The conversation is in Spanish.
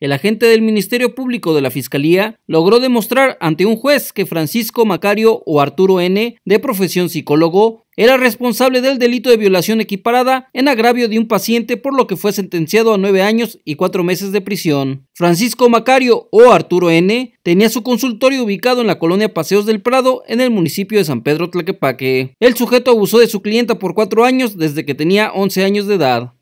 El agente del Ministerio Público de la Fiscalía logró demostrar ante un juez que Francisco Macario o Arturo N., de profesión psicólogo, era responsable del delito de violación equiparada en agravio de un paciente por lo que fue sentenciado a nueve años y cuatro meses de prisión. Francisco Macario o Arturo N. tenía su consultorio ubicado en la colonia Paseos del Prado en el municipio de San Pedro Tlaquepaque. El sujeto abusó de su clienta por cuatro años desde que tenía 11 años de edad.